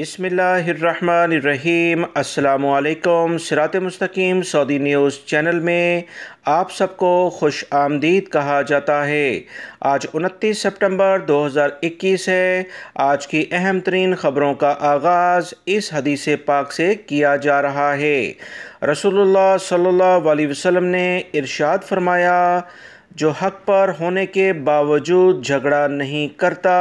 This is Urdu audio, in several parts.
بسم اللہ الرحمن الرحیم السلام علیکم سرات مستقیم سعودی نیوز چینل میں آپ سب کو خوش آمدید کہا جاتا ہے آج انتیس سپٹمبر دو ہزار اکیس ہے آج کی اہم ترین خبروں کا آغاز اس حدیث پاک سے کیا جا رہا ہے رسول اللہ صلی اللہ علیہ وسلم نے ارشاد فرمایا جو حق پر ہونے کے باوجود جھگڑا نہیں کرتا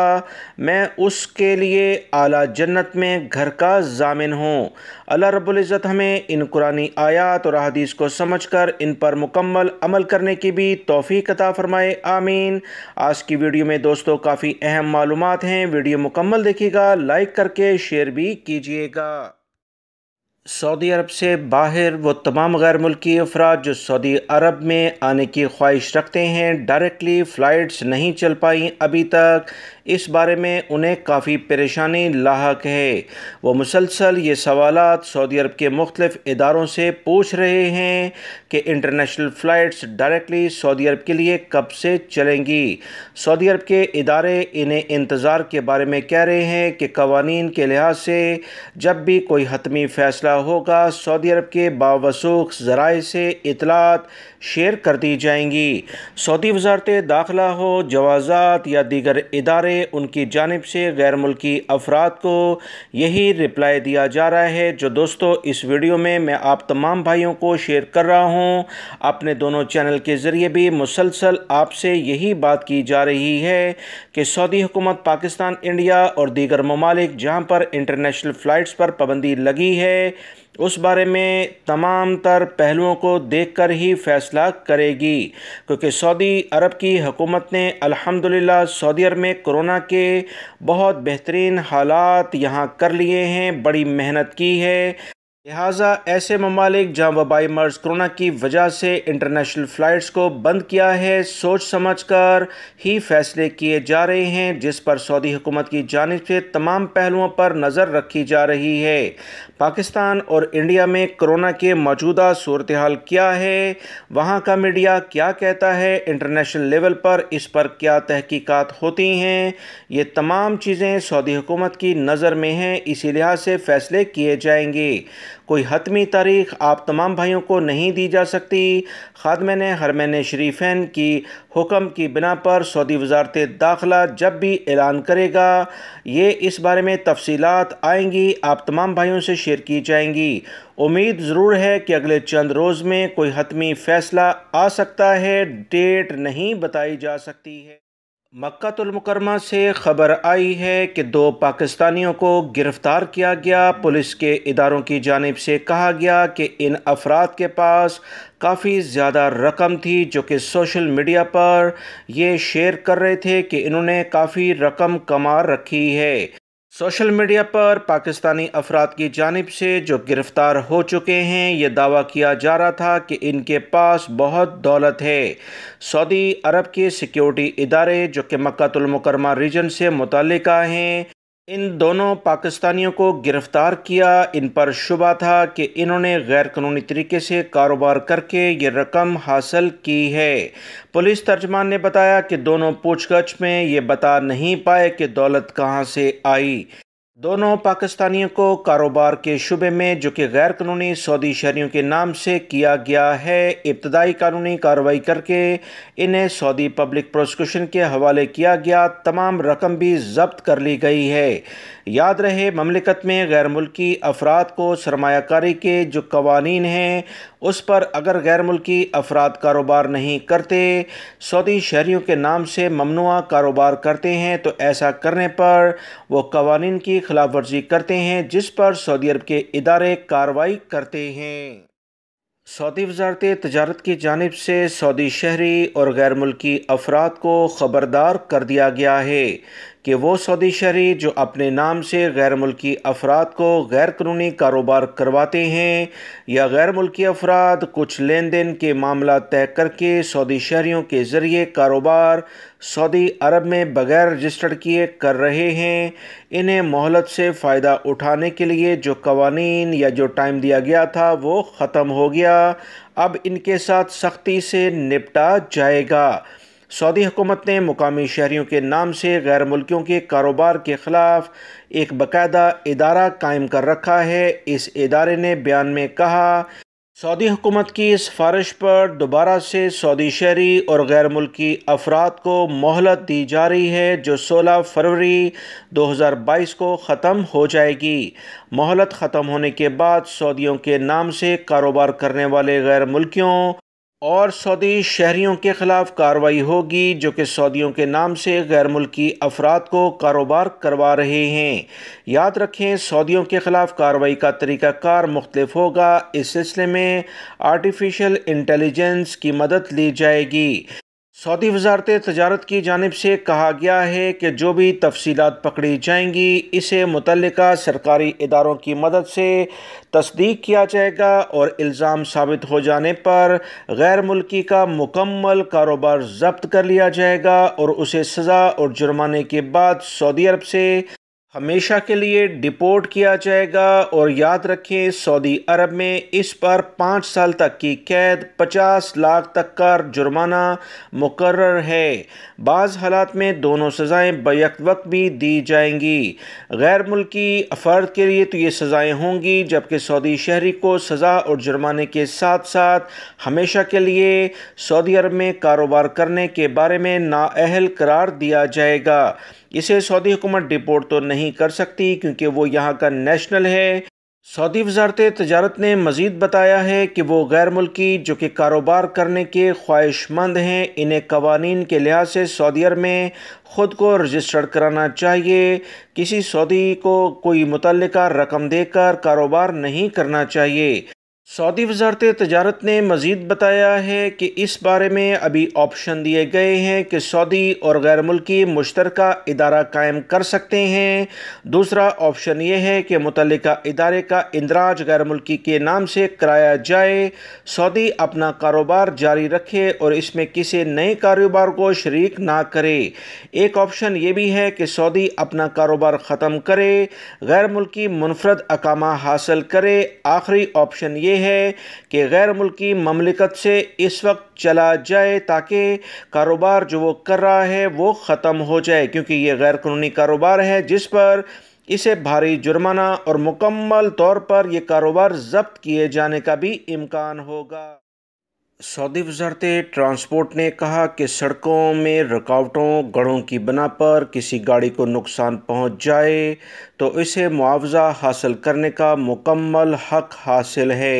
میں اس کے لیے اعلیٰ جنت میں گھر کا ضامن ہوں اللہ رب العزت ہمیں ان قرآن آیات اور احادیث کو سمجھ کر ان پر مکمل عمل کرنے کی بھی توفیق عطا فرمائے آمین آج کی ویڈیو میں دوستو کافی اہم معلومات ہیں ویڈیو مکمل دیکھیے گا لائک کر کے شیئر بھی کیجیے گا سعودی عرب سے باہر وہ تمام غیر ملکی افراد جو سعودی عرب میں آنے کی خواہش رکھتے ہیں ڈائریکٹلی فلائٹس نہیں چل پائیں ابھی تک اس بارے میں انہیں کافی پریشانی لاحق ہے وہ مسلسل یہ سوالات سعودی عرب کے مختلف اداروں سے پوچھ رہے ہیں کہ انٹرنیشنل فلائٹس ڈائریکٹلی سعودی عرب کے لیے کب سے چلیں گی سعودی عرب کے ادارے انہیں انتظار کے بارے میں کہہ رہے ہیں کہ قوانین کے لحاظ سے جب بھی کوئی حتمی فیصلہ ہوگا سعودی عرب کے باوسوخ ذرائع سے اطلاعات شیئر کر دی جائیں گی سعودی وزارت داخلہ ہو جوازات یا دیگر ادارے ان کی جانب سے غیر ملکی افراد کو یہی رپلائی دیا جا رہا ہے جو دوستو اس ویڈیو میں میں آپ تمام بھائیوں کو شیئر کر رہا ہوں اپنے دونوں چینل کے ذریعے بھی مسلسل آپ سے یہی بات کی جا رہی ہے کہ سعودی حکومت پاکستان انڈیا اور دیگر ممالک جہاں پر انٹرنیشنل فلائٹس پر پابندی لگی ہے اس بارے میں تمام تر پہلوؤں کو دیکھ کر ہی فیصلہ کرے گی کیونکہ سعودی عرب کی حکومت نے الحمدللہ سعودی عرب میں کرونا کے بہت بہترین حالات یہاں کر لیے ہیں بڑی محنت کی ہے لہٰذا ایسے ممالک جہاں وبائی مرض کرونا کی وجہ سے انٹرنیشنل فلائٹس کو بند کیا ہے سوچ سمجھ کر ہی فیصلے کیے جا رہے ہیں جس پر سعودی حکومت کی جانب سے تمام پہلوؤں پر نظر رکھی جا رہی ہے پاکستان اور انڈیا میں کرونا کے موجودہ صورتحال کیا ہے وہاں کا میڈیا کیا کہتا ہے انٹرنیشنل لیول پر اس پر کیا تحقیقات ہوتی ہیں یہ تمام چیزیں سعودی حکومت کی نظر میں ہیں اسی لحاظ سے فیصلے کیے جائیں گے کوئی حتمی تاریخ آپ تمام بھائیوں کو نہیں دی جا سکتی خادمین حرمین شریفین کی حکم کی بنا پر سعودی وزارت داخلہ جب بھی اعلان کرے گا یہ اس بارے میں تفصیلات آئیں گی آپ تمام بھائیوں سے شیئر کی جائیں گی امید ضرور ہے کہ اگلے چند روز میں کوئی حتمی فیصلہ آ سکتا ہے ڈیٹ نہیں بتائی جا سکتی ہے مکہ المکرمہ سے خبر آئی ہے کہ دو پاکستانیوں کو گرفتار کیا گیا پولیس کے اداروں کی جانب سے کہا گیا کہ ان افراد کے پاس کافی زیادہ رقم تھی جو کہ سوشل میڈیا پر یہ شیئر کر رہے تھے کہ انہوں نے کافی رقم کما رکھی ہے سوشل میڈیا پر پاکستانی افراد کی جانب سے جو گرفتار ہو چکے ہیں یہ دعویٰ کیا جا رہا تھا کہ ان کے پاس بہت دولت ہے سعودی عرب کے سیکیورٹی ادارے جو کہ مکہ المکرمہ ریجن سے متعلقہ ہیں ان دونوں پاکستانیوں کو گرفتار کیا ان پر شبہ تھا کہ انہوں نے غیر قانونی طریقے سے کاروبار کر کے یہ رقم حاصل کی ہے پولیس ترجمان نے بتایا کہ دونوں پوچھ گچھ میں یہ بتا نہیں پائے کہ دولت کہاں سے آئی دونوں پاکستانیوں کو کاروبار کے شعبے میں جو کہ غیر قانونی سعودی شہریوں کے نام سے کیا گیا ہے ابتدائی قانونی کارروائی کر کے انہیں سعودی پبلک پروسیکیوشن کے حوالے کیا گیا تمام رقم بھی ضبط کر لی گئی ہے یاد رہے مملکت میں غیر ملکی افراد کو سرمایہ کاری کے جو قوانین ہیں اس پر اگر غیر ملکی افراد کاروبار نہیں کرتے سعودی شہریوں کے نام سے ممنوع کاروبار کرتے ہیں تو ایسا کرنے پر وہ قوانین کی خلاف ورزی کرتے ہیں جس پر سعودی عرب کے ادارے کاروائی کرتے ہیں سعودی وزارت تجارت کی جانب سے سعودی شہری اور غیر ملکی افراد کو خبردار کر دیا گیا ہے کہ وہ سعودی شہری جو اپنے نام سے غیر ملکی افراد کو غیر قانونی کاروبار کرواتے ہیں یا غیر ملکی افراد کچھ لین دین کے معاملہ طے کر کے سعودی شہریوں کے ذریعے کاروبار سعودی عرب میں بغیر رجسٹرڈ کیے کر رہے ہیں انہیں مہلت سے فائدہ اٹھانے کے لیے جو قوانین یا جو ٹائم دیا گیا تھا وہ ختم ہو گیا اب ان کے ساتھ سختی سے نپٹا جائے گا سعودی حکومت نے مقامی شہریوں کے نام سے غیر ملکیوں کے کاروبار کے خلاف ایک باقاعدہ ادارہ قائم کر رکھا ہے اس ادارے نے بیان میں کہا سعودی حکومت کی سفارش پر دوبارہ سے سعودی شہری اور غیر ملکی افراد کو مہلت دی جا رہی ہے جو سولہ فروری دو ہزار بائیس کو ختم ہو جائے گی مہلت ختم ہونے کے بعد سعودیوں کے نام سے کاروبار کرنے والے غیر ملکیوں اور سعودی شہریوں کے خلاف کارروائی ہوگی جو کہ سعودیوں کے نام سے غیر ملکی افراد کو کاروبار کروا رہے ہیں یاد رکھیں سعودیوں کے خلاف کارروائی کا طریقہ کار مختلف ہوگا اس سلسلے میں آرٹیفیشل انٹیلیجنس کی مدد لی جائے گی سعودی وزارت تجارت کی جانب سے کہا گیا ہے کہ جو بھی تفصیلات پکڑی جائیں گی اسے متعلقہ سرکاری اداروں کی مدد سے تصدیق کیا جائے گا اور الزام ثابت ہو جانے پر غیر ملکی کا مکمل کاروبار ضبط کر لیا جائے گا اور اسے سزا اور جرمانے کے بعد سعودی عرب سے ہمیشہ کے لیے ڈپورٹ کیا جائے گا اور یاد رکھیں سعودی عرب میں اس پر پانچ سال تک کی قید پچاس لاکھ تک کا جرمانہ مقرر ہے بعض حالات میں دونوں سزائیں بیک وقت بھی دی جائیں گی غیر ملکی افراد کے لیے تو یہ سزائیں ہوں گی جبکہ سعودی شہری کو سزا اور جرمانے کے ساتھ ساتھ ہمیشہ کے لیے سعودی عرب میں کاروبار کرنے کے بارے میں نا اہل قرار دیا جائے گا اسے سعودی حکومت ڈپورٹ تو نہیں کر سکتی کیونکہ وہ یہاں کا نیشنل ہے سعودی وزارت تجارت نے مزید بتایا ہے کہ وہ غیر ملکی جو کہ کاروبار کرنے کے خواہش مند ہیں انہیں قوانین کے لحاظ سے سعودی عرب میں خود کو رجسٹر کرانا چاہیے کسی سعودی کو کوئی متعلقہ رقم دے کر کاروبار نہیں کرنا چاہیے سعودی وزارت تجارت نے مزید بتایا ہے کہ اس بارے میں ابھی آپشن دیے گئے ہیں کہ سعودی اور غیر ملکی مشترکہ ادارہ قائم کر سکتے ہیں دوسرا آپشن یہ ہے کہ متعلقہ ادارے کا اندراج غیر ملکی کے نام سے کرایا جائے سعودی اپنا کاروبار جاری رکھے اور اس میں کسی نئے کاروبار کو شریک نہ کرے ایک آپشن یہ بھی ہے کہ سعودی اپنا کاروبار ختم کرے غیر ملکی منفرد اقامہ حاصل کرے آخری آپشن یہ ہے کہ غیر ملکی مملکت سے اس وقت چلا جائے تاکہ کاروبار جو وہ کر رہا ہے وہ ختم ہو جائے کیونکہ یہ غیر قانونی کاروبار ہے جس پر اسے بھاری جرمانہ اور مکمل طور پر یہ کاروبار ضبط کیے جانے کا بھی امکان ہوگا سعودی وزارت ٹرانسپورٹ نے کہا کہ سڑکوں میں رکاوٹوں گڑھوں کی بنا پر کسی گاڑی کو نقصان پہنچ جائے تو اسے معاوضہ حاصل کرنے کا مکمل حق حاصل ہے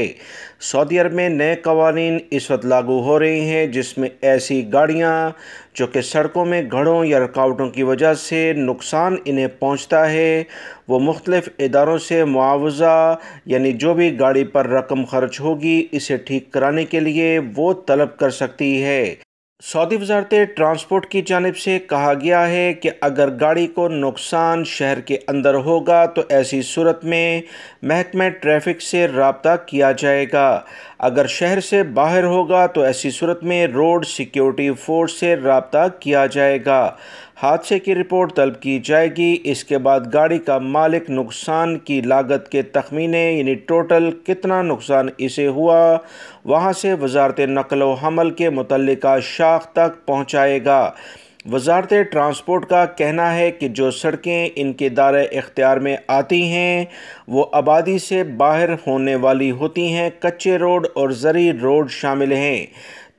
سعودی عرب میں نئے قوانین اس وقت لاگو ہو رہی ہیں جس میں ایسی گاڑیاں جو کہ سڑکوں میں گھڑوں یا رکاوٹوں کی وجہ سے نقصان انہیں پہنچتا ہے وہ مختلف اداروں سے معاوضہ یعنی جو بھی گاڑی پر رقم خرچ ہوگی اسے ٹھیک کرانے کے لیے وہ طلب کر سکتی ہے سعودی وزارت ٹرانسپورٹ کی جانب سے کہا گیا ہے کہ اگر گاڑی کو نقصان شہر کے اندر ہوگا تو ایسی صورت میں محکمہ ٹریفک سے رابطہ کیا جائے گا اگر شہر سے باہر ہوگا تو ایسی صورت میں روڈ سیکیورٹی فورس سے رابطہ کیا جائے گا حادثے کی رپورٹ طلب کی جائے گی اس کے بعد گاڑی کا مالک نقصان کی لاگت کے تخمینے یعنی ٹوٹل کتنا نقصان اسے ہوا وہاں سے وزارت نقل و حمل کے متعلقہ شاخ تک پہنچائے گا وزارت ٹرانسپورٹ کا کہنا ہے کہ جو سڑکیں ان کے دارے اختیار میں آتی ہیں وہ آبادی سے باہر ہونے والی ہوتی ہیں کچے روڈ اور زرعی روڈ شامل ہیں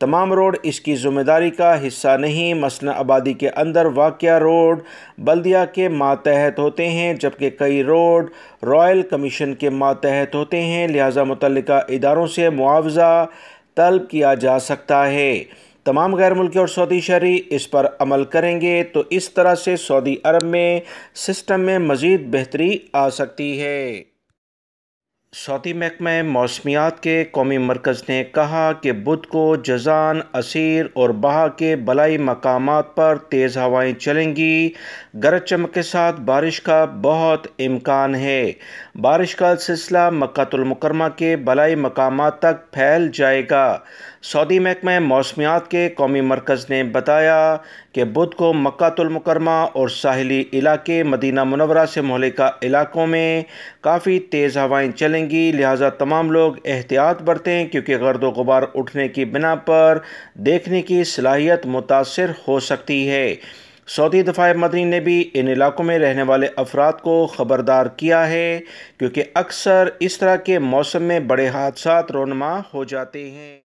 تمام روڈ اس کی ذمہ داری کا حصہ نہیں مثلا آبادی کے اندر واقعہ روڈ بلدیہ کے ماتحت ہوتے ہیں جبکہ کئی روڈ رائل کمیشن کے ماتحت ہوتے ہیں لہٰذا متعلقہ اداروں سے معاوضہ طلب کیا جا سکتا ہے تمام غیر ملکی اور سعودی شہری اس پر عمل کریں گے تو اس طرح سے سعودی عرب میں سسٹم میں مزید بہتری آ سکتی ہے سعودی محکمہ موسمیات کے قومی مرکز نے کہا کہ بدھ کو جزان اسیر اور بہا کے بلائی مقامات پر تیز ہوائیں چلیں گی گرج چمک کے ساتھ بارش کا بہت امکان ہے بارش کا سلسلہ مکات المکرمہ کے بلائی مقامات تک پھیل جائے گا سعودی محکمہ موسمیات کے قومی مرکز نے بتایا کہ بدھ کو مکہ المکرمہ اور ساحلی علاقے مدینہ منورہ سے مہلکہ علاقوں میں کافی تیز ہوائیں چلیں گی لہٰذا تمام لوگ احتیاط برتیں کیونکہ غرد و غبار اٹھنے کی بنا پر دیکھنے کی صلاحیت متاثر ہو سکتی ہے سعودی دفاع مدنی نے بھی ان علاقوں میں رہنے والے افراد کو خبردار کیا ہے کیونکہ اکثر اس طرح کے موسم میں بڑے حادثات رونما ہو جاتے ہیں